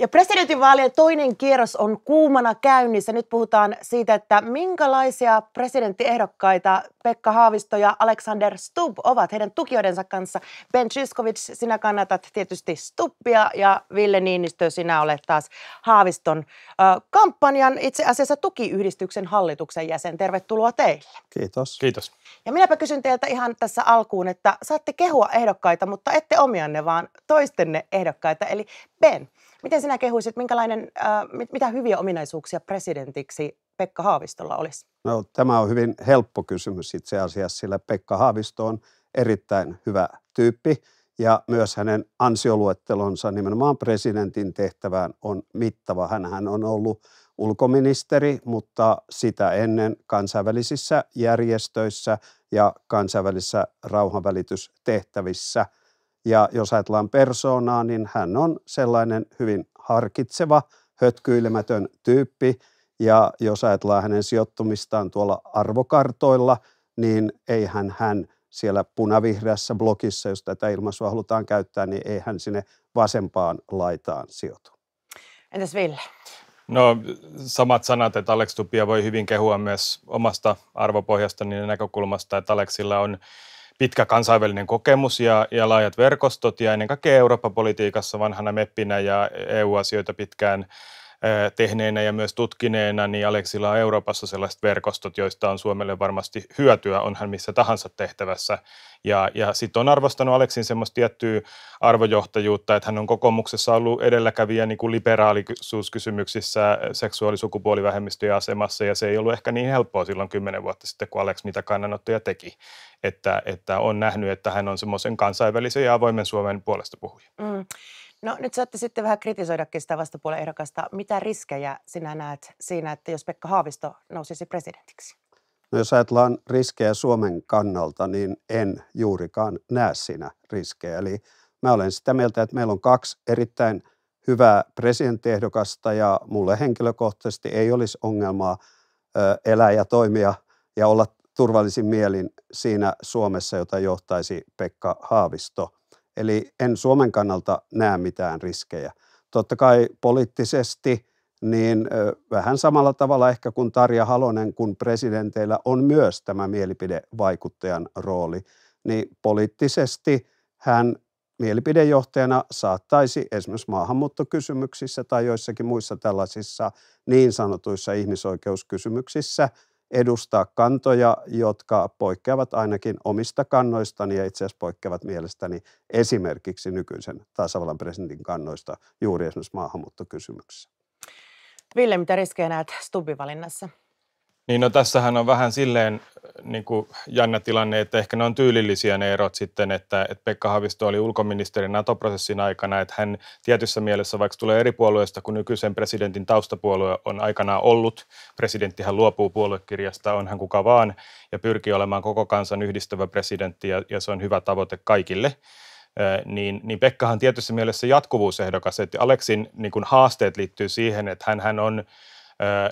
Ja presidentinvaalien toinen kierros on kuumana käynnissä. Nyt puhutaan siitä, että minkälaisia presidenttiehdokkaita Pekka Haavisto ja Alexander Stubb ovat heidän tukijoidensa kanssa. Ben Zyskovic, sinä kannatat tietysti Stubbia ja Ville Niinistö, sinä olet taas Haaviston ö, kampanjan itse asiassa tukiyhdistyksen hallituksen jäsen. Tervetuloa teille. Kiitos. Kiitos. Ja minäpä kysyn teiltä ihan tässä alkuun, että saatte kehua ehdokkaita, mutta ette omianne, vaan toistenne ehdokkaita. Eli Ben, Miten sinä kehuisit, minkälainen, äh, mitä hyviä ominaisuuksia presidentiksi Pekka Haavistolla olisi? No, tämä on hyvin helppo kysymys itse asiassa, sillä Pekka Haavisto on erittäin hyvä tyyppi ja myös hänen ansioluettelonsa nimenomaan presidentin tehtävään on mittava. Hänhän on ollut ulkoministeri, mutta sitä ennen kansainvälisissä järjestöissä ja kansainvälisissä rauhanvälitystehtävissä – ja jos ajatellaan persoonaa, niin hän on sellainen hyvin harkitseva, hötkyilemätön tyyppi. Ja jos ajatellaan hänen sijoittumistaan tuolla arvokartoilla, niin ei hän hän siellä punavihreässä blokissa, jos tätä ilmaisua halutaan käyttää, niin ei hän sinne vasempaan laitaan sijoitu. Entäs Ville? No samat sanat, että Alex Tupia voi hyvin kehua myös omasta arvopohjasta niin näkökulmasta, että Alexilla on pitkä kansainvälinen kokemus ja, ja laajat verkostot ja ennen kaikkea Eurooppa-politiikassa vanhana meppinä ja EU-asioita pitkään tehneenä ja myös tutkineena, niin Aleksilla on Euroopassa sellaiset verkostot, joista on Suomelle varmasti hyötyä, onhan missä tahansa tehtävässä. Ja, ja sitten on arvostanut Aleksin semmoista tiettyä arvojohtajuutta, että hän on kokoomuksessa ollut edelläkävijä niin kuin liberaalisuuskysymyksissä seksuaalisukupuolivähemmistöjen asemassa, ja se ei ollut ehkä niin helppoa silloin kymmenen vuotta sitten, kun Aleks niitä kannanottoja teki. Että, että on nähnyt, että hän on semmoisen kansainvälisen ja avoimen Suomen puolesta puhuja. Mm. No nyt saatte sitten vähän kritisoidakin sitä vastapuolen ehdokasta. Mitä riskejä sinä näet siinä, että jos Pekka Haavisto nousisi presidentiksi? No jos ajatellaan riskejä Suomen kannalta, niin en juurikaan näe siinä riskejä. Eli mä olen sitä mieltä, että meillä on kaksi erittäin hyvää presidenttiehdokasta ja mulle henkilökohtaisesti ei olisi ongelmaa elää ja toimia ja olla turvallisin mielin siinä Suomessa, jota johtaisi Pekka Haavisto. Eli en Suomen kannalta näe mitään riskejä. Totta kai poliittisesti niin vähän samalla tavalla ehkä kuin Tarja Halonen, kun presidenteillä on myös tämä mielipidevaikuttajan rooli, niin poliittisesti hän mielipidejohtajana saattaisi esimerkiksi maahanmuuttokysymyksissä tai joissakin muissa tällaisissa niin sanotuissa ihmisoikeuskysymyksissä edustaa kantoja, jotka poikkeavat ainakin omista kannoistani ja itse asiassa poikkeavat mielestäni esimerkiksi nykyisen tasavallan presidentin kannoista juuri esimerkiksi maahanmuuttokysymyksessä. Ville, mitä riskejä näet Stubbin valinnassa? Niin no tässähän on vähän silleen äh, niin kuin jännä tilanne, että ehkä ne on tyylillisiä ne erot sitten, että, että Pekka havisto oli ulkoministeri NATO-prosessin aikana, että hän tietyssä mielessä, vaikka tulee eri puolueesta kuin nykyisen presidentin taustapuolue on aikanaan ollut, presidenttihän luopuu puoluekirjasta, hän kuka vaan, ja pyrkii olemaan koko kansan yhdistävä presidentti, ja, ja se on hyvä tavoite kaikille niin, niin Pekkahan tietyssä mielessä jatkuvuusehdokas, että Aleksin niin kuin haasteet liittyy siihen, että hän, hän on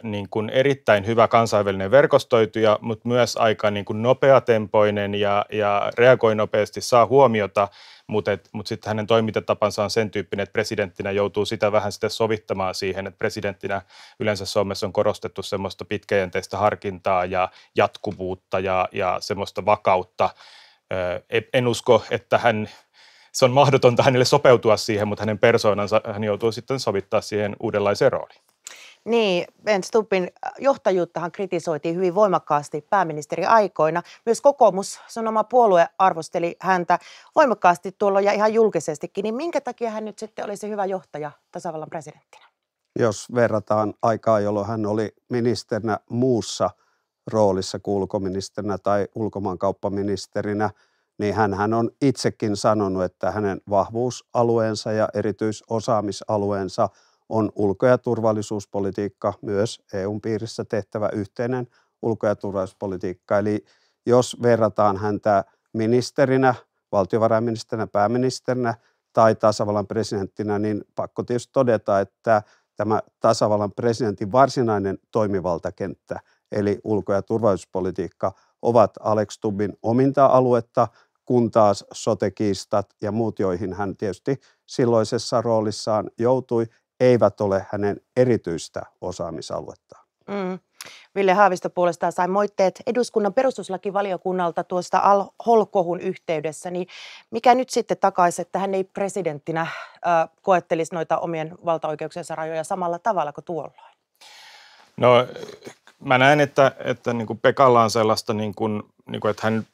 niin kuin erittäin hyvä kansainvälinen verkostoituja, mutta myös aika niin kuin nopeatempoinen ja, ja reagoi nopeasti, saa huomiota, mutta, et, mutta sitten hänen toimintatapansa on sen tyyppinen, että presidenttinä joutuu sitä vähän sitten sovittamaan siihen, että presidenttinä yleensä Suomessa on korostettu semmoista pitkäjänteistä harkintaa ja jatkuvuutta ja, ja semmoista vakautta. En usko, että hän se on mahdotonta hänelle sopeutua siihen, mutta hänen persoonansa hän joutuu sitten sovittaa siihen uudenlaiseen rooliin. Niin, Ben Stubbin äh, johtajuuttahan kritisoitiin hyvin voimakkaasti pääministeri aikoina. Myös kokoomus, sun oma puolue, arvosteli häntä voimakkaasti tuolla ja ihan julkisestikin. Niin minkä takia hän nyt sitten olisi hyvä johtaja tasavallan presidenttinä? Jos verrataan aikaa, jolloin hän oli ministerinä muussa roolissa kuin ulkoministerinä tai ulkomaankauppaministerinä, niin hän on itsekin sanonut, että hänen vahvuusalueensa ja erityisosaamisalueensa – on ulko- ja turvallisuuspolitiikka myös EUn piirissä tehtävä yhteinen ulko- ja turvallisuuspolitiikka. Eli jos verrataan häntä ministerinä, valtiovarainministerinä, pääministerinä tai tasavallan presidenttinä, niin pakko tietysti todeta, että tämä tasavallan presidentin varsinainen toimivaltakenttä, eli ulko- ja turvallisuuspolitiikka, ovat Alex Tubin ominta aluetta, kun taas sotekiistat ja muut, joihin hän tietysti silloisessa roolissaan joutui, eivät ole hänen erityistä osaamisaluettaan. Mm. Ville Haavisto puolestaan sai moitteet eduskunnan perustuslakivaliokunnalta tuosta Al-Holkohun yhteydessä, niin mikä nyt sitten takaisi, että hän ei presidenttinä äh, koettelisi noita omien valtaoikeuksiensa rajoja samalla tavalla kuin tuolloin? No mä näen, että, että niin kuin Pekalla on sellaista, niin kuin, niin kuin, että hän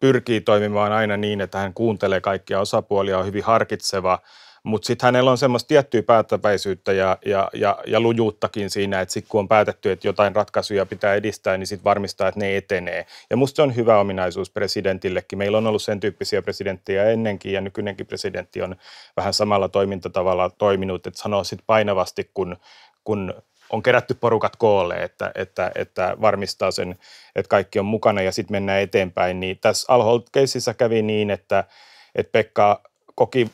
pyrkii toimimaan aina niin, että hän kuuntelee kaikkia osapuolia, on hyvin harkitseva – mutta sitten hänellä on semmoista tiettyä päättäväisyyttä ja, ja, ja, ja lujuuttakin siinä, että sitten kun on päätetty, että jotain ratkaisuja pitää edistää, niin sitten varmistaa, että ne etenee. Ja musta se on hyvä ominaisuus presidentillekin. Meillä on ollut sen tyyppisiä presidenttejä ennenkin ja nykyinenkin presidentti on vähän samalla toimintatavalla toiminut, että sanoo sitten painavasti, kun, kun on kerätty porukat koolle, että, että, että varmistaa sen, että kaikki on mukana ja sitten mennään eteenpäin. Niin tässä Alholt-keississä kävi niin, että, että Pekka koki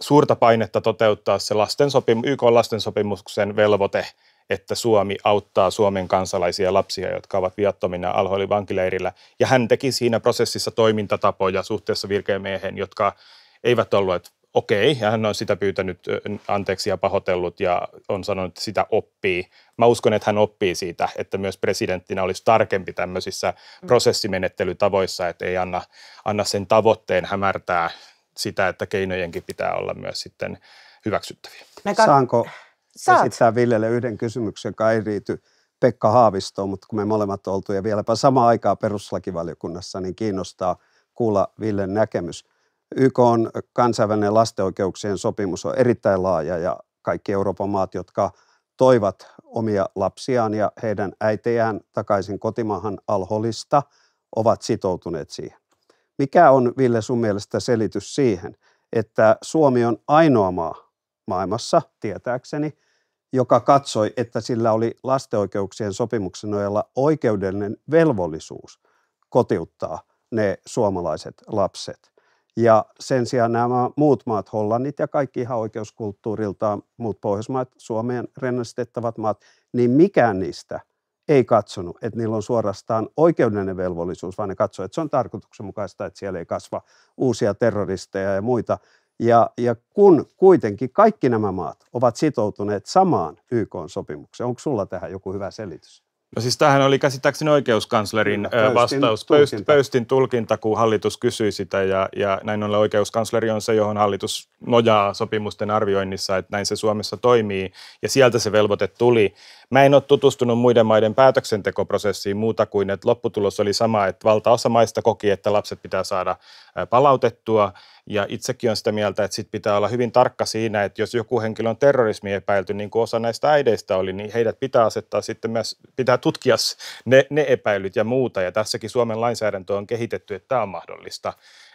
suurta painetta toteuttaa se lasten sopim, YK lastensopimuksen velvoite, että Suomi auttaa Suomen kansalaisia lapsia, jotka ovat viattomina alhoilin vankileirillä. Ja hän teki siinä prosessissa toimintatapoja suhteessa virkeämiehen, jotka eivät olleet okei, okay, ja hän on sitä pyytänyt anteeksi ja pahoitellut ja on sanonut, että sitä oppii. Mä uskon, että hän oppii siitä, että myös presidenttinä olisi tarkempi tämmöisissä mm. prosessimenettelytavoissa, että ei anna, anna sen tavoitteen hämärtää sitä, että keinojenkin pitää olla myös sitten hyväksyttäviä. Kat... Saanko Saat. esittää Villelle yhden kysymyksen, joka ei riity Pekka Haavistoon, mutta kun me molemmat oltu ja vieläpä sama aikaa peruslakivaliokunnassa, niin kiinnostaa kuulla Villen näkemys. YK on kansainvälinen lastenoikeuksien sopimus on erittäin laaja ja kaikki Euroopan maat, jotka toivat omia lapsiaan ja heidän äitejään takaisin kotimaahan alholista, ovat sitoutuneet siihen. Mikä on, Ville, sun mielestä selitys siihen, että Suomi on ainoa maa maailmassa, tietääkseni, joka katsoi, että sillä oli lasteoikeuksien sopimuksen nojalla oikeudellinen velvollisuus kotiuttaa ne suomalaiset lapset. Ja sen sijaan nämä muut maat, Hollannit ja kaikki ihan oikeuskulttuuriltaan, muut Pohjoismaat, Suomeen rennastettavat maat, niin mikään niistä – ei katsonut, että niillä on suorastaan oikeudellinen velvollisuus, vaan ne katsoivat, että se on tarkoituksenmukaista, että siellä ei kasva uusia terroristeja ja muita. Ja, ja kun kuitenkin kaikki nämä maat ovat sitoutuneet samaan YK-sopimukseen, onko sulla tähän joku hyvä selitys? No siis tämähän oli käsittääkseni oikeuskanslerin pöystin vastaus, tulkinta. pöystin tulkinta, kun hallitus kysyi sitä ja, ja näin ollen oikeuskansleri on se, johon hallitus nojaa sopimusten arvioinnissa, että näin se Suomessa toimii ja sieltä se velvoite tuli. Mä en ole tutustunut muiden maiden päätöksentekoprosessiin muuta kuin, että lopputulos oli sama, että valtaosa maista koki, että lapset pitää saada palautettua. Ja itsekin on sitä mieltä, että sit pitää olla hyvin tarkka siinä, että jos joku henkilö on terrorismi epäilty, niin kuin osa näistä äideistä oli, niin heidät pitää asettaa sitten myös, pitää tutkia ne, ne epäilyt ja muuta. Ja tässäkin Suomen lainsäädäntö on kehitetty, että tämä on mahdollista.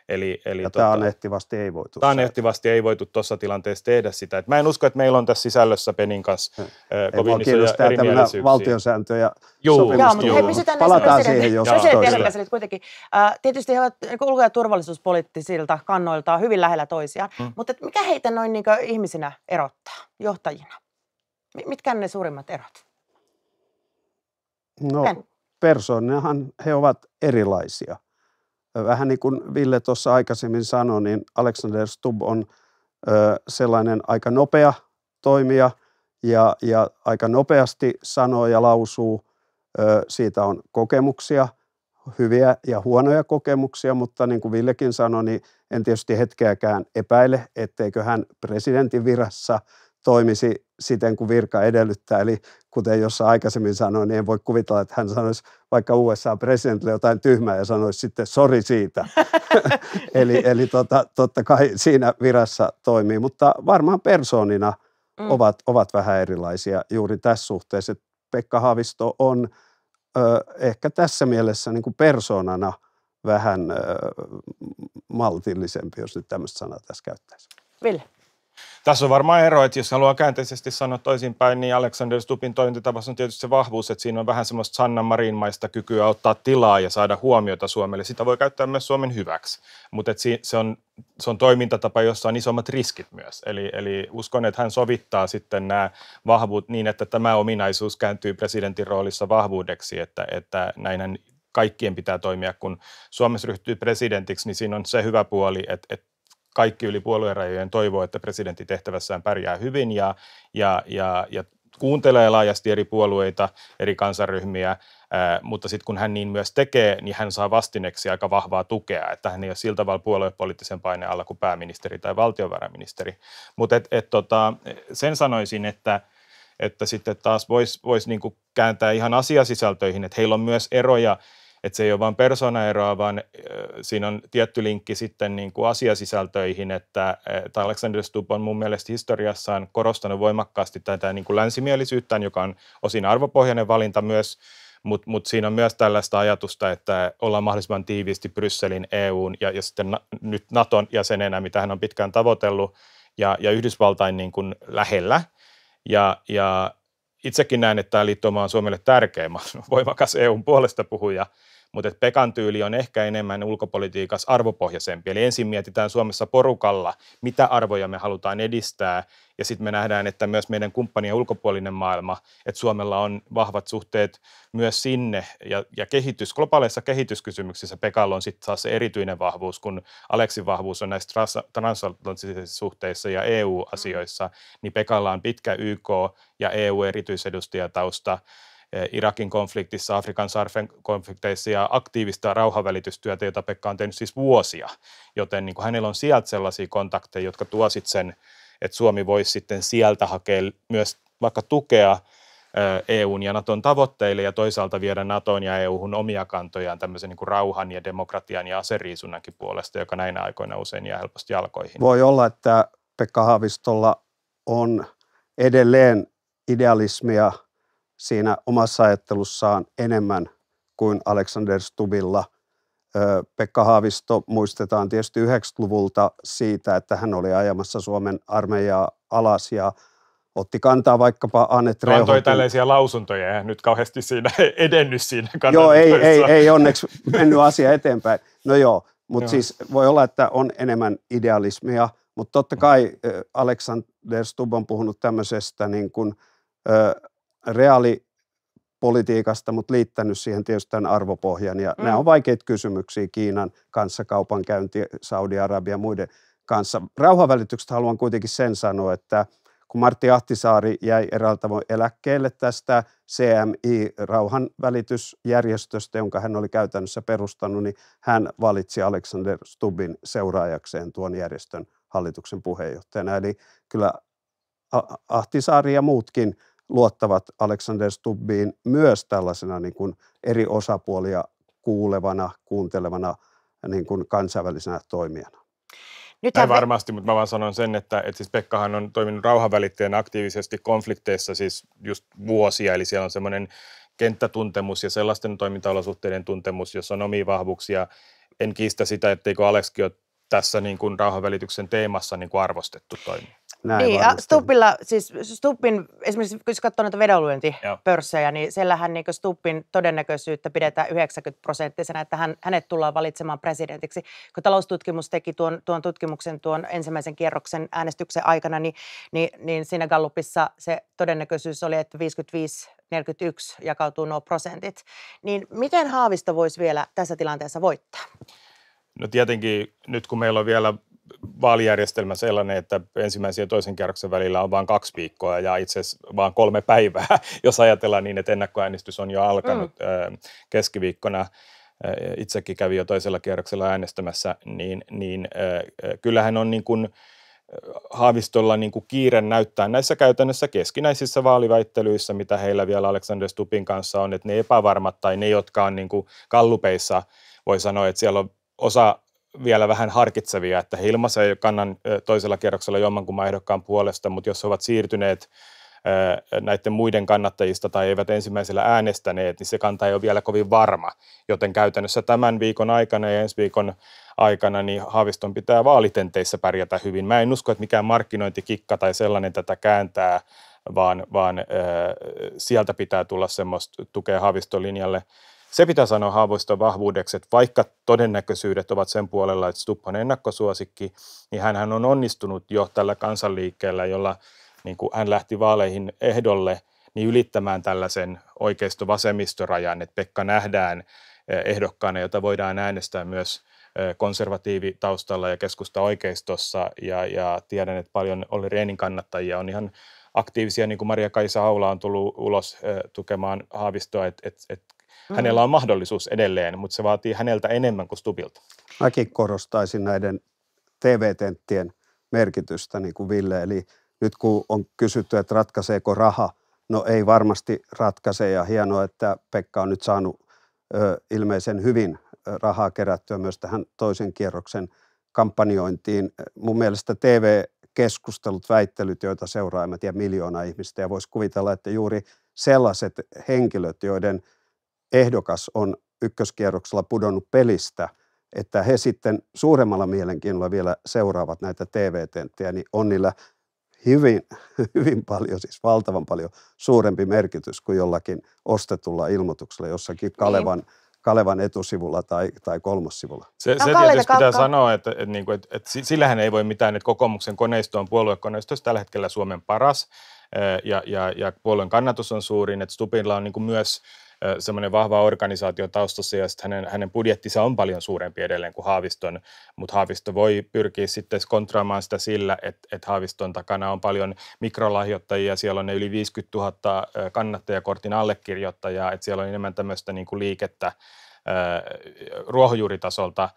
Eli, eli ja tota, tämä nehtivasti ei voitu. Tämä nehtivasti ei voitu tuossa tilanteessa tehdä sitä. Et mä en usko, että meillä on tässä sisällössä Penin kanssa äh, kovin isoja erimielisyyksiä. valtiosääntö ja Joo, mutta hei, pysytään Palataan siihen jos kuitenkin. tietysti he ovat niin ulko- ja turvallisuuspoliittisilta kannoiltaan hyvin lähellä toisiaan, hmm. mutta mikä heitä noin niin ihmisinä erottaa, johtajina? Mitkä ne suurimmat erot? No, persoonnehan he ovat erilaisia – Vähän niin kuin Ville tuossa aikaisemmin sanoi, niin Alexander Stubb on sellainen aika nopea toimija ja, ja aika nopeasti sanoo ja lausuu. Siitä on kokemuksia, hyviä ja huonoja kokemuksia, mutta niin kuin Villekin sanoi, niin en tietysti hetkeäkään epäile, etteikö hän presidentin virassa toimisi siten kuin virka edellyttää. Eli kuten jossa aikaisemmin sanoin, niin en voi kuvitella, että hän sanoisi vaikka USA-presidentille jotain tyhmää ja sanoisi sitten sori siitä. eli eli tota, totta kai siinä virassa toimii, mutta varmaan persoonina mm. ovat, ovat vähän erilaisia juuri tässä suhteessa. Pekka Haavisto on ö, ehkä tässä mielessä niin kuin persoonana vähän ö, maltillisempi, jos nyt tämmöistä sanaa tässä käyttäisi. Ville. Tässä on varmaan ero, että jos haluaa käänteisesti sanoa toisinpäin, niin Alexander Stupin toimintatavassa on tietysti se vahvuus, että siinä on vähän semmoista Sanna Marinmaista kykyä ottaa tilaa ja saada huomiota Suomelle. Sitä voi käyttää myös Suomen hyväksi, mutta se on, se on toimintatapa, jossa on isommat riskit myös. Eli, eli uskon, että hän sovittaa sitten nämä vahvuut niin, että tämä ominaisuus kääntyy presidentin roolissa vahvuudeksi, että, että näinhän kaikkien pitää toimia. Kun Suomessa ryhtyy presidentiksi, niin siinä on se hyvä puoli, että, että kaikki yli puoluerajojen toivoo, että presidentti tehtävässään pärjää hyvin ja, ja, ja, ja kuuntelee laajasti eri puolueita, eri kansaryhmiä, ää, mutta sitten kun hän niin myös tekee, niin hän saa vastineksi aika vahvaa tukea, että hän ei ole sillä tavalla puoluepoliittisen paineen alla kuin pääministeri tai valtiovarainministeri. Mutta et, et tota, sen sanoisin, että että sitten taas voisi vois niinku kääntää ihan asiasisältöihin, että heillä on myös eroja että se ei ole vain persoonaeroa, vaan siinä on tietty linkki sitten niin kuin asiasisältöihin, että Alexander Stubb on mun mielestä historiassaan korostanut voimakkaasti tätä niin kuin länsimielisyyttään, joka on osin arvopohjainen valinta myös, mutta mut siinä on myös tällaista ajatusta, että ollaan mahdollisimman tiiviisti Brysselin, EUn ja, ja sitten na, nyt Naton jäsenenä, mitä hän on pitkään tavoitellut, ja, ja Yhdysvaltain niin kuin lähellä. Ja, ja itsekin näen, että tämä liittoma on Suomelle tärkeä. voimakas EUn puolesta puhuja mutta Pekan tyyli on ehkä enemmän ulkopolitiikassa arvopohjaisempi. Eli ensin mietitään Suomessa porukalla, mitä arvoja me halutaan edistää, ja sitten me nähdään, että myös meidän kumppanien ulkopuolinen maailma, että Suomella on vahvat suhteet myös sinne, ja, ja kehitys, globaaleissa kehityskysymyksissä Pekalla on sitten taas se erityinen vahvuus, kun Aleksin vahvuus on näissä trans- transatlanttisissa suhteissa ja EU-asioissa, mm. niin Pekalla on pitkä YK ja EU-erityisedustajatausta, Eh, Irakin konfliktissa, Afrikan sarfen konflikteissa ja aktiivista rauhavälitystyötä, jota Pekka on tehnyt siis vuosia. Joten niin kuin hänellä on sieltä sellaisia kontakteja, jotka tuo sen, että Suomi voisi sitten sieltä hakea myös vaikka tukea EUn eh, e ja Naton tavoitteille ja toisaalta viedä Naton ja EUhun omia kantojaan tämmöisen niin kuin rauhan ja demokratian ja aseriisunnankin puolesta, joka näinä aikoina usein jää helposti jalkoihin. Voi olla, että Pekka Haavistolla on edelleen idealismia – siinä omassa ajattelussaan enemmän kuin Alexander Stubilla. Pekka Haavisto muistetaan tietysti 90-luvulta siitä, että hän oli ajamassa Suomen armeijaa alas ja otti kantaa vaikkapa Anne Trehotin. No, antoi tällaisia lausuntoja ja nyt kauheasti siinä edennyt siinä Joo, ei, ei, ei onneksi mennyt asia eteenpäin. No joo, mutta siis voi olla, että on enemmän idealismia, mutta totta mm. kai Alexander Stubb on puhunut tämmöisestä niin kuin, ö, reaalipolitiikasta, mutta liittänyt siihen tietysti tämän arvopohjan. Ja mm. nämä on vaikeita kysymyksiä Kiinan kanssa, kaupankäynti, Saudi-Arabia ja muiden kanssa. Rauhanvälityksestä haluan kuitenkin sen sanoa, että kun Martti Ahtisaari jäi eräältä tavoin eläkkeelle tästä CMI-rauhanvälitysjärjestöstä, jonka hän oli käytännössä perustanut, niin hän valitsi Alexander Stubbin seuraajakseen tuon järjestön hallituksen puheenjohtajana. Eli kyllä Ahtisaari ja muutkin luottavat Alexander Stubbiin myös tällaisena niin kuin eri osapuolia kuulevana, kuuntelevana niin kuin kansainvälisenä toimijana. Nyt Näin varmasti, mutta mä vaan sanon sen, että, että siis Pekkahan on toiminut rauhanvälittäjänä aktiivisesti konflikteissa siis just vuosia, eli siellä on semmoinen kenttätuntemus ja sellaisten toimintaolosuhteiden tuntemus, jossa on omia vahvuuksia. En kiistä sitä, etteikö Alekskin ole tässä niin kuin rauhanvälityksen teemassa niin kuin arvostettu toimija. Näin niin, Stupilla, siis Stupin, esimerkiksi kun katsoo näitä vedonlyöntipörssejä, niin siellähän niin Stupin todennäköisyyttä pidetään 90 prosenttisena, että hän, hänet tullaan valitsemaan presidentiksi. Kun taloustutkimus teki tuon, tuon tutkimuksen tuon ensimmäisen kierroksen äänestyksen aikana, niin, niin, niin siinä Gallupissa se todennäköisyys oli, että 55 41 jakautuu nuo prosentit. Niin miten Haavisto voisi vielä tässä tilanteessa voittaa? No tietenkin nyt kun meillä on vielä vaalijärjestelmä sellainen, että ensimmäisen ja toisen kierroksen välillä on vain kaksi viikkoa ja itse asiassa vain kolme päivää, jos ajatellaan niin, että ennakkoäänestys on jo alkanut mm. keskiviikkona. Itsekin kävi jo toisella kierroksella äänestämässä, niin, niin kyllähän on niin kuin Haavistolla niin kuin kiire näyttää näissä käytännössä keskinäisissä vaaliväittelyissä, mitä heillä vielä Alexander Stupin kanssa on, että ne epävarmat tai ne, jotka on niin kuin kallupeissa, voi sanoa, että siellä on osa vielä vähän harkitsevia, että he ilmaisee kannan toisella kierroksella jommankumman ehdokkaan puolesta, mutta jos he ovat siirtyneet näiden muiden kannattajista tai eivät ensimmäisellä äänestäneet, niin se kanta ei ole vielä kovin varma. Joten käytännössä tämän viikon aikana ja ensi viikon aikana niin Haaviston pitää vaalitenteissä pärjätä hyvin. Mä en usko, että mikään markkinointikikka tai sellainen tätä kääntää, vaan, vaan äh, sieltä pitää tulla semmoista tukea Haaviston linjalle. Se pitää sanoa Haavoista vahvuudeksi, että vaikka todennäköisyydet ovat sen puolella, että Stubb on ennakkosuosikki, niin hän on onnistunut jo tällä kansanliikkeellä, jolla niin kuin hän lähti vaaleihin ehdolle, niin ylittämään tällaisen oikeisto-vasemmistorajan, että Pekka nähdään eh, ehdokkaana, jota voidaan äänestää myös eh, konservatiivitaustalla ja keskusta oikeistossa ja, ja tiedän, että paljon oli Reenin kannattajia on ihan aktiivisia, niin kuin Maria-Kaisa Aula on tullut ulos eh, tukemaan Haavistoa, että et, et Mm. Hänellä on mahdollisuus edelleen, mutta se vaatii häneltä enemmän kuin Stubilta. Mäkin korostaisin näiden TV-tenttien merkitystä, niin kuin Ville. Eli nyt kun on kysytty, että ratkaiseeko raha, no ei varmasti ratkaise. Ja hienoa, että Pekka on nyt saanut ö, ilmeisen hyvin rahaa kerättyä myös tähän toisen kierroksen kampanjointiin. Mun mielestä TV-keskustelut, väittelyt, joita seuraa, en tiedä, miljoona ihmistä, ja voisi kuvitella, että juuri sellaiset henkilöt, joiden – ehdokas on ykköskierroksella pudonnut pelistä, että he sitten suuremmalla mielenkiinnolla vielä seuraavat näitä TV-tenttejä, niin on niillä hyvin, hyvin paljon, siis valtavan paljon suurempi merkitys kuin jollakin ostetulla ilmoituksella jossakin niin. Kalevan niin. Kalevan etusivulla tai, tai kolmossivulla. Se, no se tietysti pitää sanoa, että, että, niin että, että, että sillähän ei voi mitään, että kokoomuksen koneisto on puoluekoneisto, tällä hetkellä Suomen paras ja, ja, ja puolueen kannatus on suurin, että Stupilla on niin kuin myös – semmoinen vahva organisaatio taustassa ja sitten hänen, hänen budjettinsa on paljon suurempi edelleen kuin Haaviston, mutta Haavisto voi pyrkiä sitten kontraamaan sitä sillä, että, että Haaviston takana on paljon mikrolahjoittajia, siellä on ne yli 50 000 kannattajakortin allekirjoittajaa, että siellä on enemmän tämmöistä niin kuin liikettä ruohonjuuritasolta,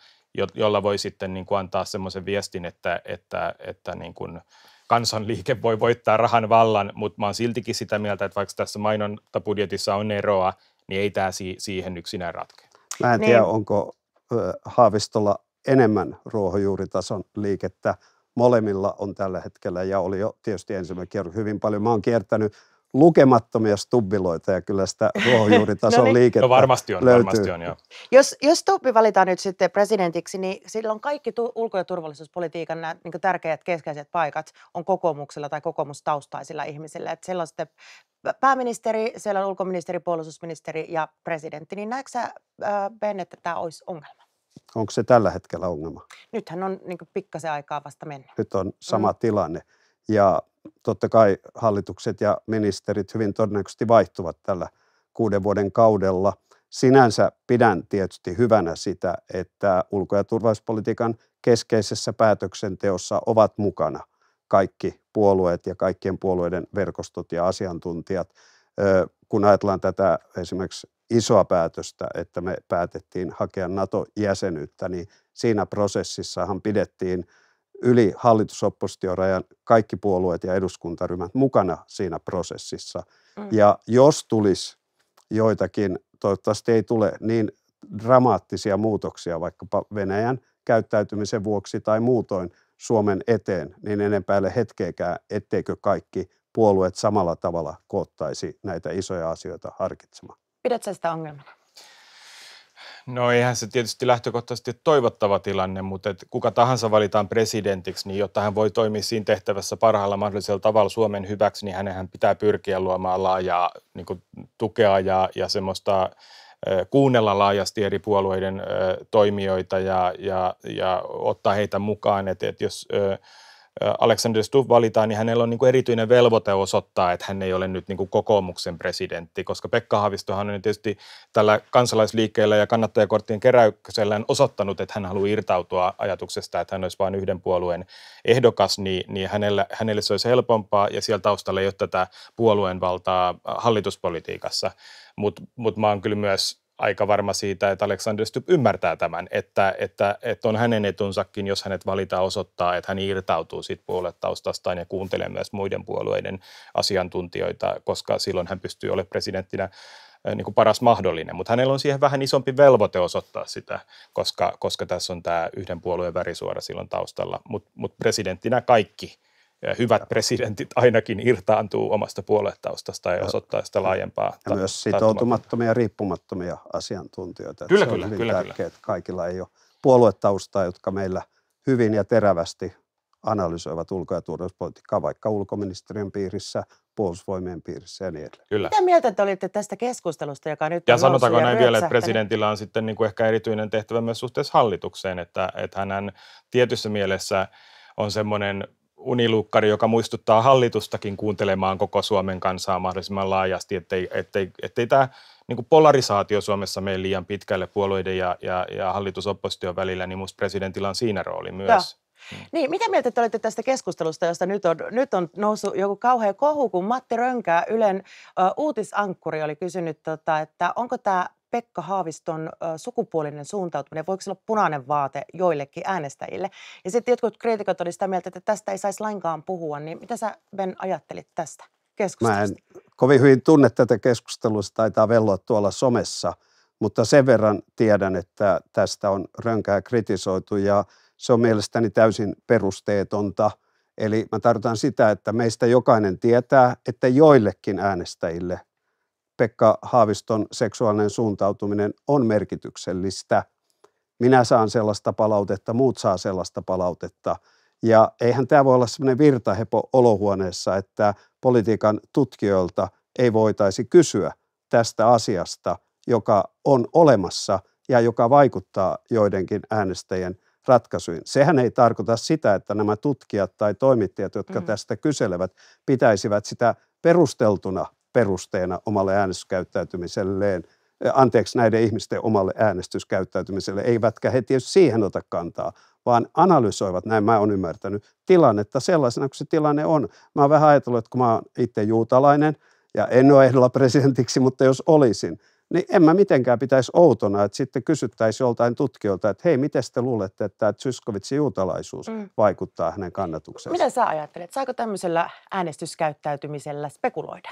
jolla voi sitten niin kuin antaa semmoisen viestin, että, että, että niin kuin kansanliike voi voittaa rahan vallan, mutta mä oon siltikin sitä mieltä, että vaikka tässä mainontabudjetissa on eroa, niin ei tämä si- siihen yksinään ratkea. Mä en niin. tiedä, onko Haavistolla enemmän ruohonjuuritason liikettä. Molemmilla on tällä hetkellä ja oli jo tietysti ensimmäinen kierros hyvin paljon. Mä oon kiertänyt lukemattomia stubbiloita ja kyllä sitä ruohonjuuritason no niin. liikettä no varmasti on, löytyy. varmasti on, joo. Jos, jos Stubbi valitaan nyt sitten presidentiksi, niin silloin kaikki tu- ulko- ja turvallisuuspolitiikan nämä niin tärkeät keskeiset paikat on kokoomuksella tai kokoomustaustaisilla ihmisillä. Että siellä on sitten pääministeri, siellä on ulkoministeri, puolustusministeri ja presidentti. Niin näetkö sä, Bennett, että tämä olisi ongelma? Onko se tällä hetkellä ongelma? Nythän on niin pikkasen aikaa vasta mennyt. Nyt on sama mm. tilanne. Ja totta kai hallitukset ja ministerit hyvin todennäköisesti vaihtuvat tällä kuuden vuoden kaudella. Sinänsä pidän tietysti hyvänä sitä, että ulko- ja turvallisuuspolitiikan keskeisessä päätöksenteossa ovat mukana kaikki puolueet ja kaikkien puolueiden verkostot ja asiantuntijat. Kun ajatellaan tätä esimerkiksi isoa päätöstä, että me päätettiin hakea NATO-jäsenyyttä, niin siinä prosessissahan pidettiin – yli hallitusoppositiorajan kaikki puolueet ja eduskuntaryhmät mukana siinä prosessissa. Mm. Ja jos tulisi joitakin, toivottavasti ei tule niin dramaattisia muutoksia vaikkapa Venäjän käyttäytymisen vuoksi tai muutoin Suomen eteen, niin enempäälle hetkeäkään, etteikö kaikki puolueet samalla tavalla koottaisi näitä isoja asioita harkitsemaan. Pidätkö sitä ongelmana? No eihän se tietysti lähtökohtaisesti toivottava tilanne, mutta et kuka tahansa valitaan presidentiksi, niin jotta hän voi toimia siinä tehtävässä parhaalla mahdollisella tavalla Suomen hyväksi, niin hänenhän pitää pyrkiä luomaan laajaa niin kuin tukea ja, ja semmoista kuunnella laajasti eri puolueiden toimijoita ja, ja, ja ottaa heitä mukaan, että että jos – Alexander Stubb valitaan, niin hänellä on niin kuin erityinen velvoite osoittaa, että hän ei ole nyt niin kuin kokoomuksen presidentti, koska Pekka Haavistohan on tietysti tällä kansalaisliikkeellä ja kannattajakorttien keräyksellään osoittanut, että hän haluaa irtautua ajatuksesta, että hän olisi vain yhden puolueen ehdokas, niin, niin hänellä, hänelle se olisi helpompaa ja siellä taustalla ei ole tätä puolueen valtaa hallituspolitiikassa. Mutta mut mä oon kyllä myös aika varma siitä, että Alexander Stubb ymmärtää tämän, että, että, että on hänen etunsakin, jos hänet valitaan osoittaa, että hän irtautuu siitä puoluetaustastaan ja kuuntelee myös muiden puolueiden asiantuntijoita, koska silloin hän pystyy olemaan presidenttinä eh, niin kuin paras mahdollinen, mutta hänellä on siihen vähän isompi velvoite osoittaa sitä, koska, koska tässä on tämä yhden puolueen värisuora silloin taustalla, mutta mut presidenttinä kaikki – hyvät presidentit ainakin irtaantuu omasta puoluetaustastaan ja osoittaa sitä laajempaa. Ja ta- myös sitoutumattomia ja riippumattomia asiantuntijoita. Kyllä, kyllä, kyllä, tärkeä, kyllä. Että kaikilla ei ole puoluetaustaa, jotka meillä hyvin ja terävästi analysoivat ulko- ja turvallisuuspolitiikkaa vaikka ulkoministeriön piirissä, puolustusvoimien piirissä ja niin edelleen. Kyllä. Mitä mieltä te olitte tästä keskustelusta, joka nyt ja on sanotaanko näin vielä, että presidentillä on sitten niin kuin ehkä erityinen tehtävä myös suhteessa hallitukseen, että, että hän tietyssä mielessä on semmoinen unilukkari, joka muistuttaa hallitustakin kuuntelemaan koko Suomen kansaa mahdollisimman laajasti, ettei, ettei, ettei tämä niin polarisaatio Suomessa mene liian pitkälle puolueiden ja, ja, ja hallitusopposition välillä, niin minusta presidentillä on siinä rooli myös. Ja. Mm. Niin, mitä mieltä te olette tästä keskustelusta, josta nyt on, nyt on noussut joku kauhea kohu, kun Matti Rönkää, Ylen uh, uutisankkuri, oli kysynyt, tota, että onko tämä Pekka Haaviston sukupuolinen suuntautuminen, voiko se olla punainen vaate joillekin äänestäjille? Ja sitten jotkut kriitikot olivat sitä mieltä, että tästä ei saisi lainkaan puhua, niin mitä sä Ben ajattelit tästä keskustelusta? Mä en kovin hyvin tunne tätä keskustelua, se taitaa velloa tuolla somessa, mutta sen verran tiedän, että tästä on rönkää kritisoitu ja se on mielestäni täysin perusteetonta. Eli mä tarkoitan sitä, että meistä jokainen tietää, että joillekin äänestäjille Pekka Haaviston seksuaalinen suuntautuminen on merkityksellistä. Minä saan sellaista palautetta, muut saa sellaista palautetta. Ja eihän tämä voi olla sellainen virtahepo olohuoneessa, että politiikan tutkijoilta ei voitaisi kysyä tästä asiasta, joka on olemassa ja joka vaikuttaa joidenkin äänestäjien ratkaisuihin. Sehän ei tarkoita sitä, että nämä tutkijat tai toimittajat, jotka mm. tästä kyselevät, pitäisivät sitä perusteltuna perusteena omalle äänestyskäyttäytymiselleen, anteeksi näiden ihmisten omalle äänestyskäyttäytymiselle, eivätkä he tietysti siihen ota kantaa, vaan analysoivat, näin mä oon ymmärtänyt, tilannetta sellaisena kuin se tilanne on. Mä oon vähän ajatellut, että kun mä oon itse juutalainen ja en ole ehdolla presidentiksi, mutta jos olisin, niin en mä mitenkään pitäisi outona, että sitten kysyttäisiin joltain tutkijoilta, että hei, miten te luulette, että tämä Zyskovitsin juutalaisuus mm. vaikuttaa hänen kannatukseensa? Mitä sä ajattelet? Saako tämmöisellä äänestyskäyttäytymisellä spekuloida?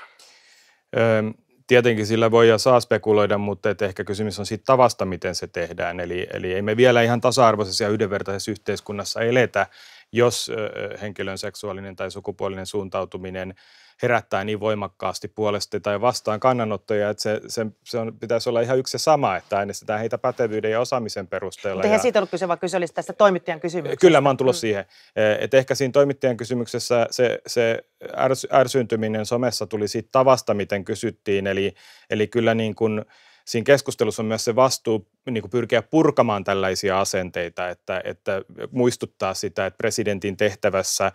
Tietenkin sillä voi ja saa spekuloida, mutta et ehkä kysymys on siitä tavasta, miten se tehdään. Eli, eli ei me vielä ihan tasa-arvoisessa ja yhdenvertaisessa yhteiskunnassa eletä, jos henkilön seksuaalinen tai sukupuolinen suuntautuminen – herättää niin voimakkaasti puolesta tai vastaan kannanottoja, että se, se, se on, pitäisi olla ihan yksi ja sama, että äänestetään heitä pätevyyden ja osaamisen perusteella. Mutta eihän siitä ollut kyse, vaan kyse olisi tästä toimittajan kysymyksestä. Kyllä, mä oon tullut mm. siihen. E, et ehkä siinä toimittajan kysymyksessä se, se ärsy, somessa tuli siitä tavasta, miten kysyttiin, eli, eli kyllä niin kuin – siinä keskustelussa on myös se vastuu niin kuin pyrkiä purkamaan tällaisia asenteita, että, että muistuttaa sitä, että presidentin tehtävässä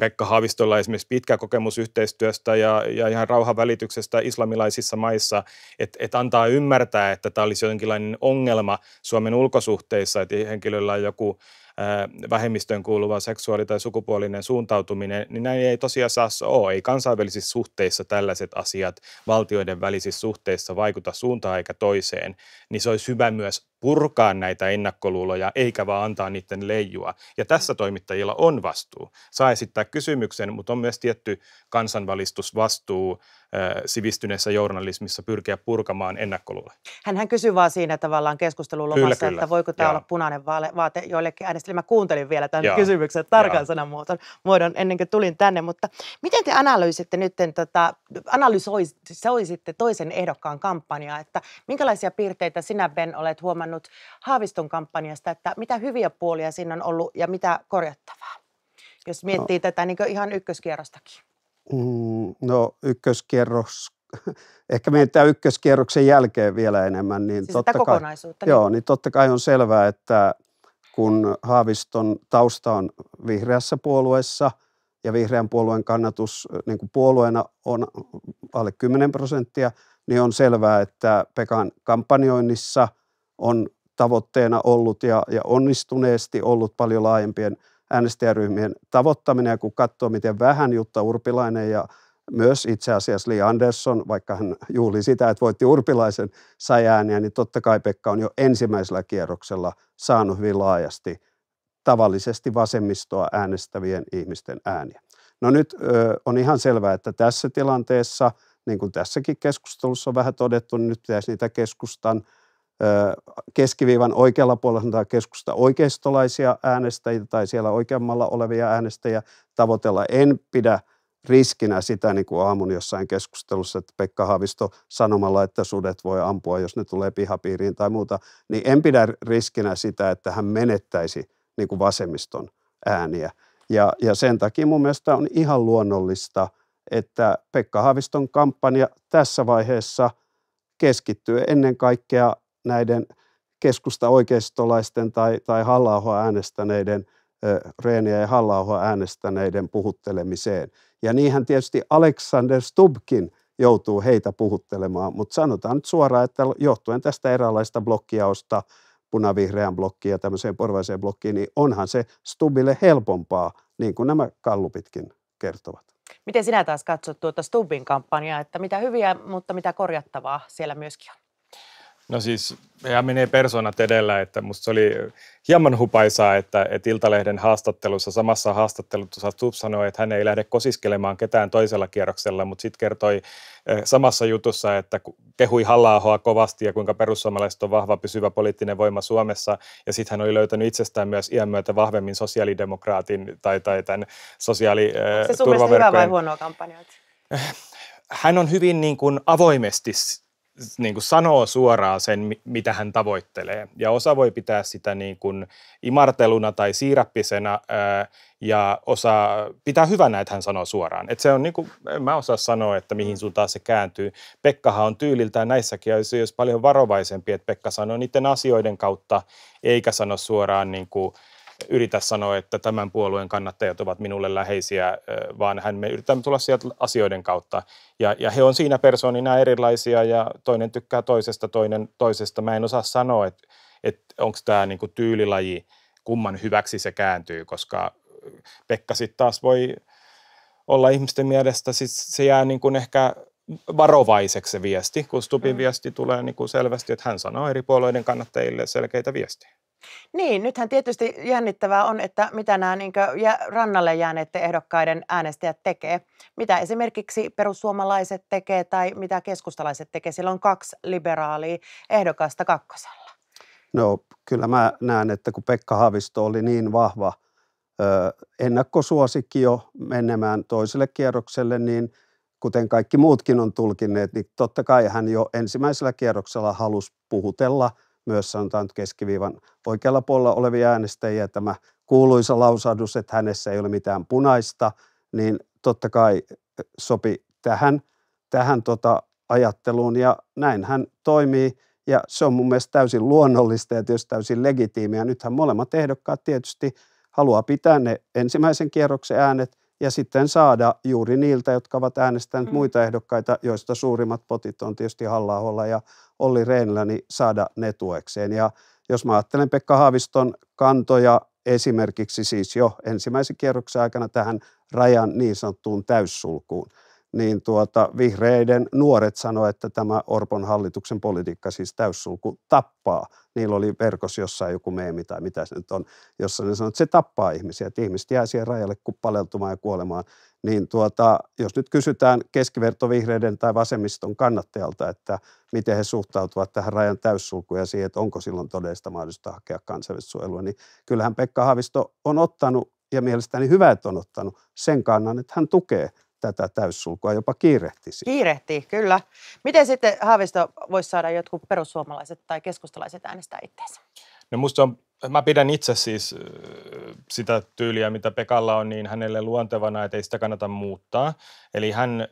Pekka Haavistolla esimerkiksi pitkä kokemus yhteistyöstä ja, ja ihan rauhanvälityksestä islamilaisissa maissa, että, että antaa ymmärtää, että tämä olisi jotenkinlainen ongelma Suomen ulkosuhteissa, että henkilöllä on joku – vähemmistöön kuuluva seksuaali- tai sukupuolinen suuntautuminen, niin näin ei tosiasiassa ole. Ei kansainvälisissä suhteissa tällaiset asiat valtioiden välisissä suhteissa vaikuta suuntaan eikä toiseen, niin se olisi hyvä myös purkaa näitä ennakkoluuloja eikä vaan antaa niiden leijua. Ja tässä toimittajilla on vastuu. Saa esittää kysymyksen, mutta on myös tietty kansanvalistusvastuu äh, sivistyneessä journalismissa pyrkiä purkamaan ennakkoluuloja. Hän kysyy vaan siinä tavallaan keskustelun lomassa, kyllä, kyllä. että voiko tämä olla punainen vaate joillekin äänestäjille. Mä kuuntelin vielä tämän Jaa. kysymyksen tarkan sanamuodon muodon ennen kuin tulin tänne, mutta miten te analyysitte nyt, tota, analysoisitte toisen ehdokkaan kampanjaa, että minkälaisia piirteitä sinä Ben olet huomannut huomannut Haaviston kampanjasta, että mitä hyviä puolia siinä on ollut ja mitä korjattavaa, jos no. miettii no. tätä niin ihan ykköskierrostakin? Mm, no ykköskierros ehkä mietitään ykköskierroksen jälkeen vielä enemmän. Niin siis totta kai, niin. Joo, niin totta kai on selvää, että kun Haaviston tausta on vihreässä puolueessa ja vihreän puolueen kannatus äh, niin kuin puolueena on alle 10 prosenttia, niin on selvää, että Pekan kampanjoinnissa – on tavoitteena ollut ja, ja onnistuneesti ollut paljon laajempien äänestäjäryhmien tavoittaminen. Ja kun katsoo, miten vähän Jutta Urpilainen ja myös itse asiassa Li Andersson, vaikka hän juhli sitä, että voitti Urpilaisen, sai ääniä, niin totta kai Pekka on jo ensimmäisellä kierroksella saanut hyvin laajasti tavallisesti vasemmistoa äänestävien ihmisten ääniä. No nyt ö, on ihan selvää, että tässä tilanteessa, niin kuin tässäkin keskustelussa on vähän todettu, niin nyt pitäisi niitä keskustan – keskiviivan oikealla puolella sanotaan keskusta oikeistolaisia äänestäjiä tai siellä oikeammalla olevia äänestäjiä tavoitella. En pidä riskinä sitä niin kuin aamun jossain keskustelussa, että Pekka Haavisto sanomalla, että sudet voi ampua, jos ne tulee pihapiiriin tai muuta, niin en pidä riskinä sitä, että hän menettäisi niin kuin vasemmiston ääniä. Ja, ja sen takia mun mielestä on ihan luonnollista, että Pekka Haaviston kampanja tässä vaiheessa keskittyy ennen kaikkea näiden keskusta oikeistolaisten tai, tai halla äänestäneiden Reeniä ja halla äänestäneiden puhuttelemiseen. Ja niinhän tietysti Alexander Stubkin joutuu heitä puhuttelemaan, mutta sanotaan nyt suoraan, että johtuen tästä eräänlaista blokkiausta, punavihreän blokkiin ja tämmöiseen porvaiseen blokkiin, niin onhan se Stubille helpompaa, niin kuin nämä kallupitkin kertovat. Miten sinä taas katsot tuota Stubbin kampanjaa, että mitä hyviä, mutta mitä korjattavaa siellä myöskin on? No siis ja menee persoonat edellä, että musta se oli hieman hupaisaa, että, että Iltalehden haastattelussa, samassa haastattelussa Stubb sanoi, että hän ei lähde kosiskelemaan ketään toisella kierroksella, mutta sitten kertoi eh, samassa jutussa, että kehui halla kovasti ja kuinka perussuomalaiset on vahva pysyvä poliittinen voima Suomessa, ja sitten hän oli löytänyt itsestään myös iän myötä vahvemmin sosiaalidemokraatin tai, tai tämän sosiaaliturvaverkkojen. Eh, Onko se sun hyvä vai huonoa kampanjoita? Eh, hän on hyvin niin kuin avoimesti niin kuin sanoo suoraan sen, mitä hän tavoittelee. Ja osa voi pitää sitä niin kuin imarteluna tai siirappisena ja osa pitää hyvänä, että hän sanoo suoraan. Että se on niin kuin, en mä osaa sanoa, että mihin mm. suuntaan se kääntyy. Pekkahan on tyyliltään näissäkin jos paljon varovaisempi, että Pekka sanoo niiden asioiden kautta, eikä sano suoraan niin kuin – yritä sanoa, että tämän puolueen kannattajat ovat minulle läheisiä, vaan hän me yritämme tulla sieltä asioiden kautta. Ja, ja he on siinä persoonina erilaisia ja toinen tykkää toisesta, toinen toisesta. Mä en osaa sanoa, että, että onko tämä niinku tyylilaji, kumman hyväksi se kääntyy, koska Pekka sitten taas voi olla ihmisten mielestä, siis se jää niin kuin ehkä varovaiseksi se viesti, kun Stubin mm. viesti tulee niinku selvästi, että hän sanoo eri puolueiden kannattajille selkeitä viestejä. Niin, nythän tietysti jännittävää on, että mitä nämä niin rannalle jääneet ehdokkaiden äänestäjät tekee. Mitä esimerkiksi perussuomalaiset tekee tai mitä keskustalaiset tekee. Sillä on kaksi liberaalia ehdokasta kakkosella. No kyllä mä näen, että kun Pekka Haavisto oli niin vahva ö, ennakkosuosikki jo menemään toiselle kierrokselle, niin kuten kaikki muutkin on tulkinneet, niin totta kai hän jo ensimmäisellä kierroksella halusi puhutella – myös sanotaan nyt keskiviivan oikealla puolella olevia äänestäjiä, tämä kuuluisa lausahdus, että hänessä ei ole mitään punaista, niin totta kai sopi tähän, tähän tota ajatteluun ja näin hän toimii ja se on mun mielestä täysin luonnollista ja tietysti täysin legitiimiä. Nythän molemmat ehdokkaat tietysti haluaa pitää ne ensimmäisen kierroksen äänet ja sitten saada juuri niiltä, jotka ovat äänestäneet mm. muita ehdokkaita, joista suurimmat potit on tietysti halla ja Olli Rehnillä, niin saada ne tuekseen. Ja jos mä ajattelen Pekka Haaviston kantoja esimerkiksi siis jo ensimmäisen kierroksen aikana tähän rajan niin sanottuun täyssulkuun, niin tuota, vihreiden nuoret sanoi, että tämä Orpon hallituksen politiikka, siis täyssulku, tappaa. Niillä oli verkossa jossain joku meemi tai mitä se nyt on, jossa ne sanoivat, että se tappaa ihmisiä, että ihmiset jää siihen rajalle paleltumaan ja kuolemaan. Niin tuota, jos nyt kysytään keskivertovihreiden tai vasemmiston kannattajalta, että miten he suhtautuvat tähän rajan täyssulkuun ja siihen, että onko silloin todellista mahdollista hakea kansainvälistä suojelua, niin kyllähän Pekka Haavisto on ottanut ja mielestäni hyvä, että on ottanut sen kannan, että hän tukee tätä täyssulkua jopa kiirehtisi. Kiirehtii, kyllä. Miten sitten Haavisto voisi saada jotkut perussuomalaiset tai keskustalaiset äänestää itseensä? No musta on, mä pidän itse siis äh, sitä tyyliä, mitä Pekalla on, niin hänelle luontevana, että ei sitä kannata muuttaa. Eli hän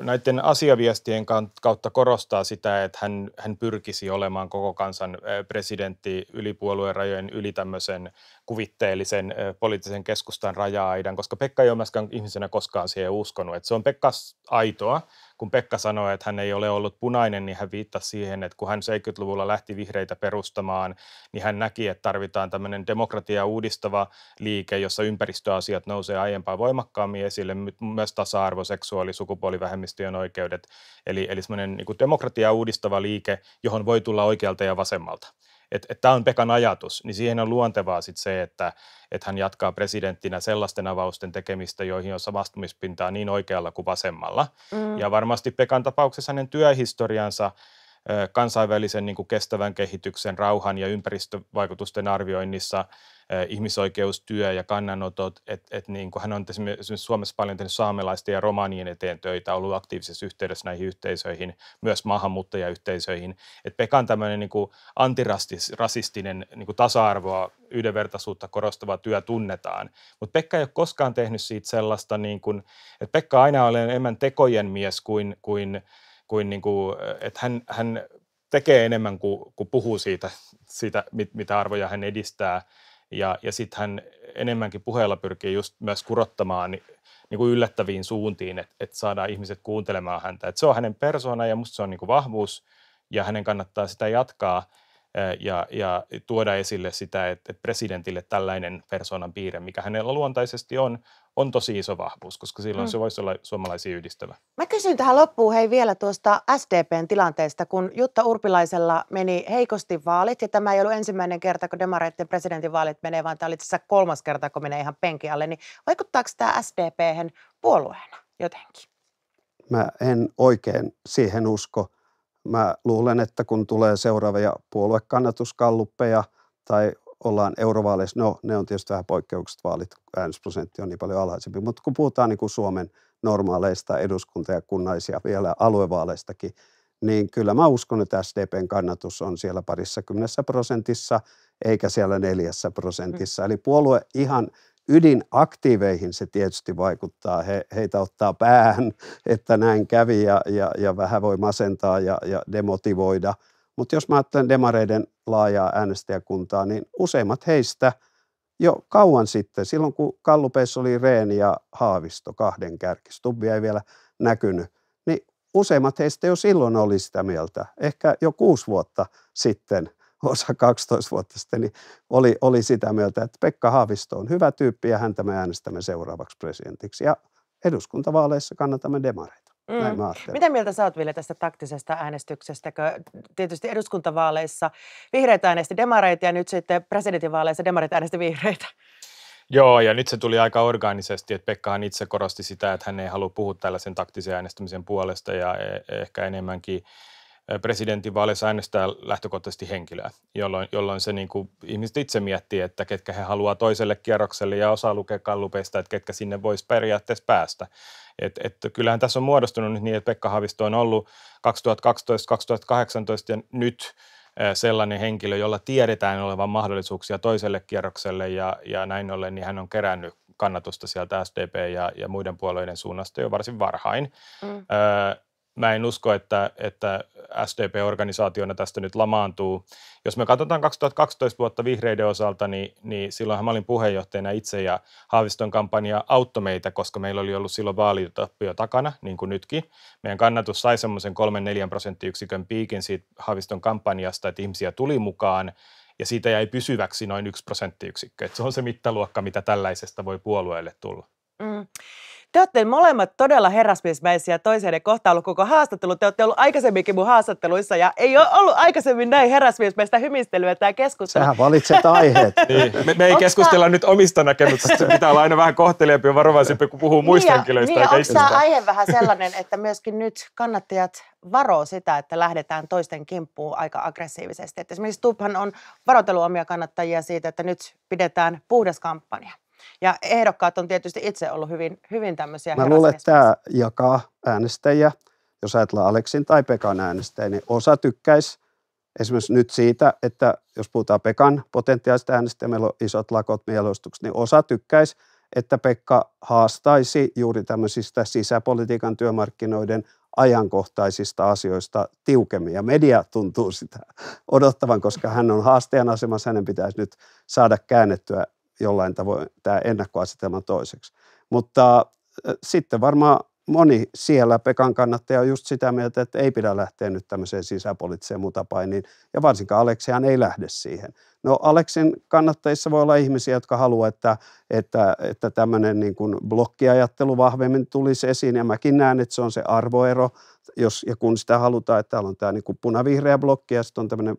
näiden asiaviestien kautta korostaa sitä, että hän, hän pyrkisi olemaan koko kansan presidentti yli rajojen yli tämmöisen kuvitteellisen poliittisen keskustan raja-aidan, koska Pekka ei ole myöskään ihmisenä koskaan siihen uskonut. Että se on Pekka aitoa, kun Pekka sanoi, että hän ei ole ollut punainen, niin hän viittasi siihen, että kun hän 70-luvulla lähti vihreitä perustamaan, niin hän näki, että tarvitaan tämmöinen demokratia uudistava liike, jossa ympäristöasiat nousee aiempaa voimakkaammin esille, myös tasa-arvo, seksuaali, sukupuolivähemmistöjen oikeudet, eli, eli semmoinen niin demokratia uudistava liike, johon voi tulla oikealta ja vasemmalta että et tämä on Pekan ajatus, niin siihen on luontevaa sit se, että et hän jatkaa presidenttinä sellaisten avausten tekemistä, joihin on samastumispintaa niin oikealla kuin vasemmalla. Mm. Ja varmasti Pekan tapauksessa hänen työhistoriansa kansainvälisen niin kuin kestävän kehityksen, rauhan ja ympäristövaikutusten arvioinnissa – ihmisoikeustyö ja kannanotot, että et niin kuin hän on esimerkiksi Suomessa paljon tehnyt saamelaisten ja romanien eteen töitä, ollut aktiivisessa yhteydessä näihin yhteisöihin, myös maahanmuuttajayhteisöihin. Et Pekan tämmöinen niin antirasistinen niin tasa-arvoa, yhdenvertaisuutta korostava työ tunnetaan, mutta Pekka ei ole koskaan tehnyt siitä sellaista, niin kuin, että Pekka aina on enemmän tekojen mies kuin, kuin, kuin, niin kuin että hän, hän tekee enemmän kuin, kuin puhuu siitä, siitä, mitä arvoja hän edistää. Ja, ja sitten hän enemmänkin puheella pyrkii just myös kurottamaan niin, niin kuin yllättäviin suuntiin, että, että saadaan ihmiset kuuntelemaan häntä. Että se on hänen persoona ja musta se on niin kuin vahvuus ja hänen kannattaa sitä jatkaa ja, ja tuoda esille sitä, että, että presidentille tällainen persoonan piirre, mikä hänellä luontaisesti on, on tosi iso vahvuus, koska silloin mm. se voisi olla suomalaisia yhdistävä. Mä kysyn tähän loppuun hei vielä tuosta SDPn tilanteesta, kun Jutta Urpilaisella meni heikosti vaalit, ja tämä ei ollut ensimmäinen kerta, kun demareiden presidentinvaalit menee, vaan tämä oli tässä kolmas kerta, kun menee ihan penki alle, niin vaikuttaako tämä SDPhen puolueena jotenkin? Mä en oikein siihen usko. Mä luulen, että kun tulee seuraavia puoluekannatuskalluppeja tai ollaan eurovaaleissa, no ne on tietysti vähän poikkeukset vaalit, äänestysprosentti on niin paljon alhaisempi, mutta kun puhutaan niin kuin Suomen normaaleista eduskunta- ja kunnaisia vielä aluevaaleistakin, niin kyllä mä uskon, että SDPn kannatus on siellä parissa kymmenessä prosentissa, eikä siellä neljässä prosentissa. Mm. Eli puolue ihan ydinaktiiveihin se tietysti vaikuttaa. He, heitä ottaa päähän, että näin kävi ja, ja, ja vähän voi masentaa ja, ja demotivoida – mutta jos mä ajattelen demareiden laajaa äänestäjäkuntaa, niin useimmat heistä jo kauan sitten, silloin kun Kallupeissa oli Reen ja Haavisto kahden kärki, Stubbi ei vielä näkynyt, niin useimmat heistä jo silloin oli sitä mieltä, ehkä jo kuusi vuotta sitten, osa 12 vuotta sitten, niin oli, oli sitä mieltä, että Pekka Haavisto on hyvä tyyppi ja häntä me äänestämme seuraavaksi presidentiksi. Ja eduskuntavaaleissa kannatamme demareita. Mm. Näin mä Mitä mieltä sä oot vielä tästä taktisesta äänestyksestä? Tietysti eduskuntavaaleissa vihreitä äänesti demareita ja nyt sitten presidentinvaaleissa demarit äänesti vihreitä. Joo, ja nyt se tuli aika orgaanisesti, että Pekkahan itse korosti sitä, että hän ei halua puhua tällaisen taktisen äänestämisen puolesta ja e-, ehkä enemmänkin presidentinvaaleissa äänestää lähtökohtaisesti henkilöä, jolloin, jolloin se niin kuin, ihmiset itse miettii, että ketkä he haluaa toiselle kierrokselle ja osaa lukea kallupeista, että ketkä sinne voisi periaatteessa päästä. Et, et, kyllähän tässä on muodostunut nyt niin, että Pekka Haavisto on ollut 2012-2018 ja nyt sellainen henkilö, jolla tiedetään olevan mahdollisuuksia toiselle kierrokselle ja, ja näin ollen, niin hän on kerännyt kannatusta sieltä SDP ja, ja muiden puolueiden suunnasta jo varsin varhain. Mm. Ö, mä en usko, että, että SDP-organisaationa tästä nyt lamaantuu. Jos me katsotaan 2012 vuotta vihreiden osalta, niin, niin silloinhan mä olin puheenjohtajana itse ja Haaviston kampanja auttoi meitä, koska meillä oli ollut silloin vaalitappio takana, niin kuin nytkin. Meidän kannatus sai semmoisen 3-4 prosenttiyksikön piikin siitä Haaviston kampanjasta, että ihmisiä tuli mukaan ja siitä jäi pysyväksi noin 1 prosenttiyksikkö. se on se mittaluokka, mitä tällaisesta voi puolueelle tulla. Mm. Te olette molemmat todella herrasmiesmäisiä toiseen kohtaan ollut koko haastattelu. Te olette ollut aikaisemminkin mun haastatteluissa ja ei ole ollut aikaisemmin näin herrasmiesmäistä hymistelyä tämä keskustelu. Sähän valitset aiheet. niin. me, me, ei Onks keskustella sä... nyt omista näkemyksistä. Pitää olla aina vähän kohteliaampi ja varovaisempi, kun puhuu muista niin, henkilöistä. Niin, onko tämä aihe vähän sellainen, että myöskin nyt kannattajat varoo sitä, että lähdetään toisten kimppuun aika aggressiivisesti. Et esimerkiksi Tuphan on varoitellut omia kannattajia siitä, että nyt pidetään puhdas kampanja. Ja ehdokkaat on tietysti itse ollut hyvin, hyvin tämmöisiä. Mä luulen, että tämä jakaa äänestäjiä. Jos ajatellaan Aleksin tai Pekan äänestäjiä, niin osa tykkäisi esimerkiksi nyt siitä, että jos puhutaan Pekan potentiaalista äänestä, meillä on isot lakot mieluistukset, niin osa tykkäisi, että Pekka haastaisi juuri tämmöisistä sisäpolitiikan työmarkkinoiden ajankohtaisista asioista tiukemmin. Ja media tuntuu sitä odottavan, koska hän on haasteen asemassa, hänen pitäisi nyt saada käännettyä jollain tavoin tämä ennakkoasetelma toiseksi. Mutta äh, sitten varmaan moni siellä Pekan kannattaja on just sitä mieltä, että ei pidä lähteä nyt tämmöiseen sisäpoliittiseen mutapainiin, ja varsinkaan Aleksihan ei lähde siihen. No Aleksin kannattajissa voi olla ihmisiä, jotka haluaa, että, että, että tämmöinen niin kuin blokkiajattelu vahvemmin tulisi esiin, ja mäkin näen, että se on se arvoero, jos ja kun sitä halutaan, että täällä on tämä niin kuin punavihreä blokki ja sitten on tämmöinen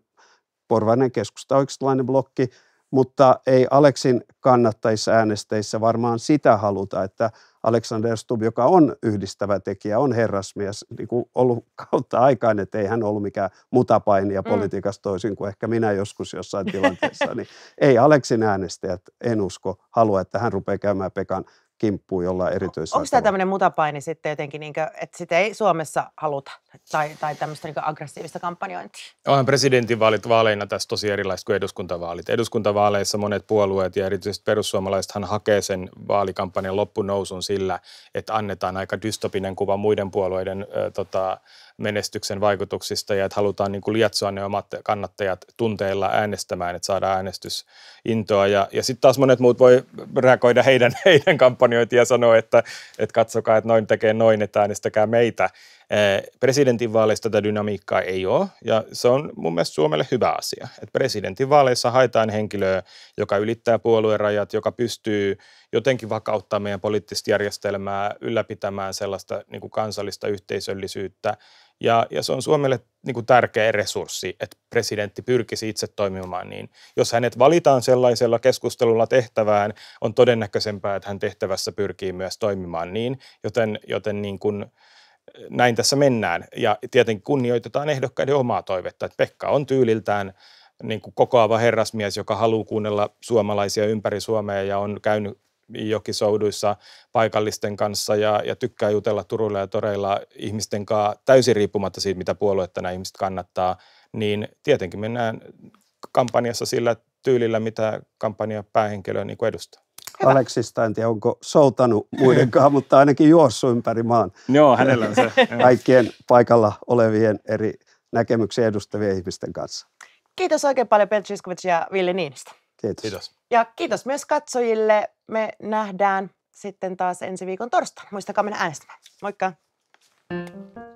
porvainen keskusta blokki, mutta ei Aleksin kannattajissa äänesteissä varmaan sitä haluta, että Alexander Stubb, joka on yhdistävä tekijä, on herrasmies, niin kuin ollut kautta aikaan, että ei hän ollut mikään mutapainija mm. politiikassa toisin kuin ehkä minä joskus jossain tilanteessa, niin ei Aleksin äänestäjät, en usko, halua, että hän rupeaa käymään Pekan kimppuun jollain erityisellä Onko tämä tämmöinen mutapaini sitten jotenkin, niin kuin, että sitä ei Suomessa haluta tai, tai tämmöistä niin aggressiivista kampanjointia? Onhan presidentinvaalit vaaleina tässä tosi erilaiset kuin eduskuntavaalit. Eduskuntavaaleissa monet puolueet ja erityisesti perussuomalaisethan hakee sen vaalikampanjan loppunousun sillä, että annetaan aika dystopinen kuva muiden puolueiden äh, tota, menestyksen vaikutuksista ja että halutaan niin kuin lietsoa ne omat kannattajat tunteilla äänestämään, että saadaan äänestysintoa. Ja, ja sitten taas monet muut voi reagoida heidän, heidän kampanjointiin ja sanoa, että, että katsokaa, että noin tekee noin, että äänestäkää meitä. Eh, presidentinvaaleista tätä dynamiikkaa ei ole, ja se on mun mielestä Suomelle hyvä asia. Et presidentinvaaleissa haetaan henkilöä, joka ylittää puoluerajat, joka pystyy jotenkin vakauttamaan meidän poliittista järjestelmää, ylläpitämään sellaista niin kuin kansallista yhteisöllisyyttä, ja, ja se on Suomelle niin kuin tärkeä resurssi, että presidentti pyrkisi itse toimimaan niin. Jos hänet valitaan sellaisella keskustelulla tehtävään, on todennäköisempää, että hän tehtävässä pyrkii myös toimimaan niin, joten, joten niin kuin, näin tässä mennään. Ja tietenkin kunnioitetaan ehdokkaiden omaa toivetta, että Pekka on tyyliltään niin kuin kokoava herrasmies, joka haluaa kuunnella suomalaisia ympäri Suomea ja on käynyt jokisouduissa paikallisten kanssa ja, ja tykkää jutella Turulla ja toreilla ihmisten kanssa täysin riippumatta siitä, mitä puoluetta nämä ihmiset kannattaa, niin tietenkin mennään kampanjassa sillä tyylillä, mitä kampanjapäähenkilö päähenkilö niin edustaa. Aleksista, en tiedä onko soutanut muidenkaan, mutta ainakin juossut ympäri maan. Joo, hänellä on se. Kaikkien paikalla olevien eri näkemyksiä edustavien ihmisten kanssa. Kiitos oikein paljon Peltz ja Ville Niinistä. Kiitos. kiitos. Ja kiitos myös katsojille. Me nähdään sitten taas ensi viikon torstaina. Muistakaa mennä äänestämään. Moikka! thank you